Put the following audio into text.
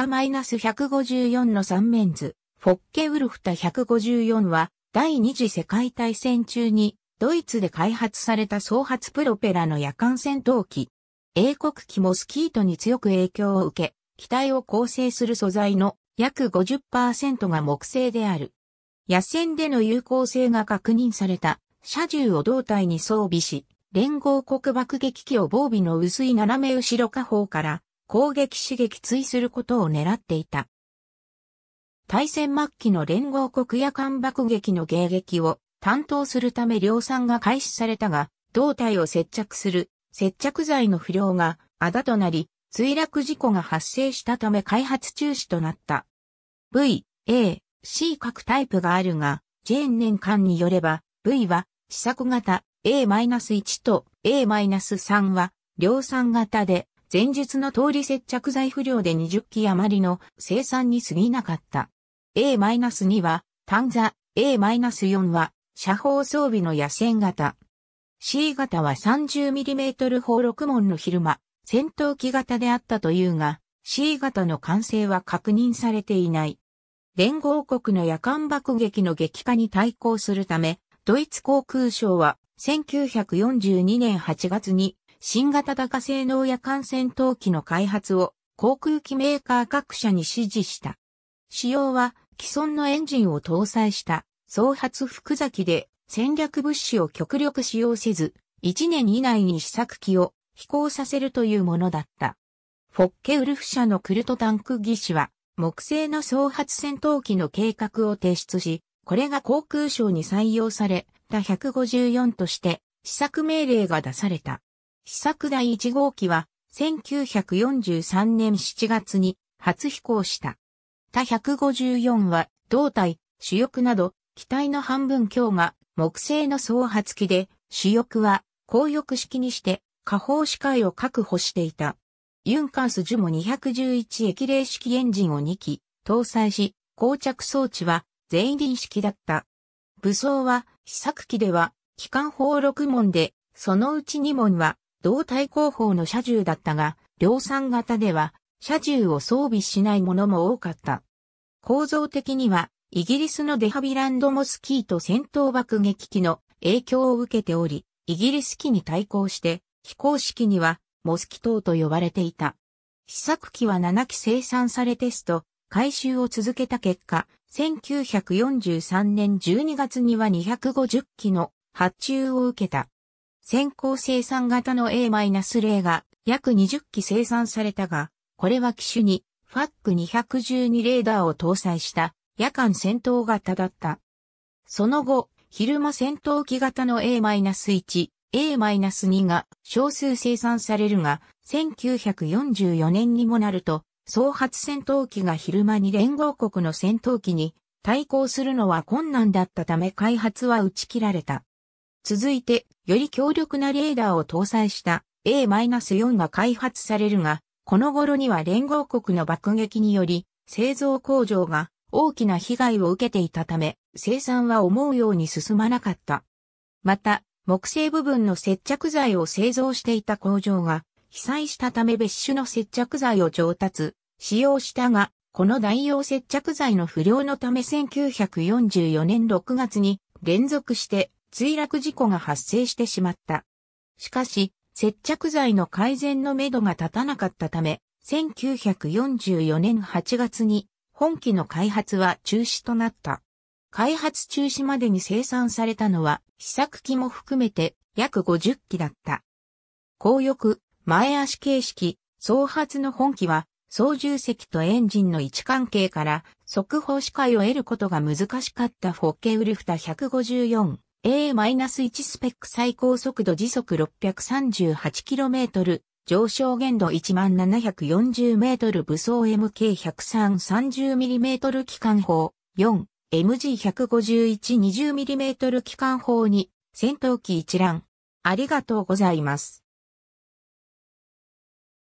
タ -154 の3面図、フォッケウルフタ154は、第二次世界大戦中に、ドイツで開発された総発プロペラの夜間戦闘機。英国機もスキートに強く影響を受け、機体を構成する素材の約50%が木製である。野戦での有効性が確認された車重を胴体に装備し、連合国爆撃機を防備の薄い斜め後ろ下方から攻撃し撃墜することを狙っていた。大戦末期の連合国夜間爆撃の迎撃を担当するため量産が開始されたが、胴体を接着する接着剤の不良があだとなり、墜落事故が発生したため開発中止となった。V、A、C 各タイプがあるが、ジェーン年間によれば、V は試作型 A-1 と A-3 は量産型で、前述の通り接着剤不良で20機余りの生産に過ぎなかった。A-2 は、単座、A-4 は、車砲装備の野戦型。C 型は 30mm 砲6門の昼間、戦闘機型であったというが、C 型の完成は確認されていない。連合国の夜間爆撃の激化に対抗するため、ドイツ航空省は1942年8月に新型高性能や艦戦闘機の開発を航空機メーカー各社に指示した。使用は既存のエンジンを搭載した総発複崎機で戦略物資を極力使用せず、1年以内に試作機を飛行させるというものだった。フォッケウルフ社のクルトタンク技師は、木製の総発戦闘機の計画を提出し、これが航空省に採用された154として、試作命令が出された。試作第1号機は1943年7月に初飛行した。他154は胴体、主翼など機体の半分強が木製の総発機で主翼は高翼式にして下方視界を確保していた。ユンカースジュも211液冷式エンジンを2機搭載し、膠着装置は全輪式だった。武装は試作機では機関砲6門でそのうち2門は胴体後方の車重だったが、量産型では、車重を装備しないものも多かった。構造的には、イギリスのデハビランドモスキーと戦闘爆撃機の影響を受けており、イギリス機に対抗して、非公式にはモスキトーと呼ばれていた。試作機は7機生産されテスト、回収を続けた結果、1943年12月には250機の発注を受けた。先行生産型の A-0 が約20機生産されたが、これは機種にファック212レーダーを搭載した夜間戦闘型だった。その後、昼間戦闘機型の A-1、A-2 が少数生産されるが、1944年にもなると、総発戦闘機が昼間に連合国の戦闘機に対抗するのは困難だったため開発は打ち切られた。続いて、より強力なレーダーを搭載した A-4 が開発されるが、この頃には連合国の爆撃により、製造工場が大きな被害を受けていたため、生産は思うように進まなかった。また、木製部分の接着剤を製造していた工場が、被災したため別種の接着剤を調達、使用したが、この代用接着剤の不良のため1944年6月に連続して墜落事故が発生してしまった。しかし、接着剤の改善のめどが立たなかったため、1944年8月に本機の開発は中止となった。開発中止までに生産されたのは試作機も含めて約50機だった。後翼、前足形式、総発の本機は操縦席とエンジンの位置関係から速報視界を得ることが難しかったフォッケウルフタ154。A-1 スペック最高速度時速 638km、上昇限度 1740m 武装 MK10330mm 機関砲 4MG15120mm 機関砲に戦闘機一覧。ありがとうございます。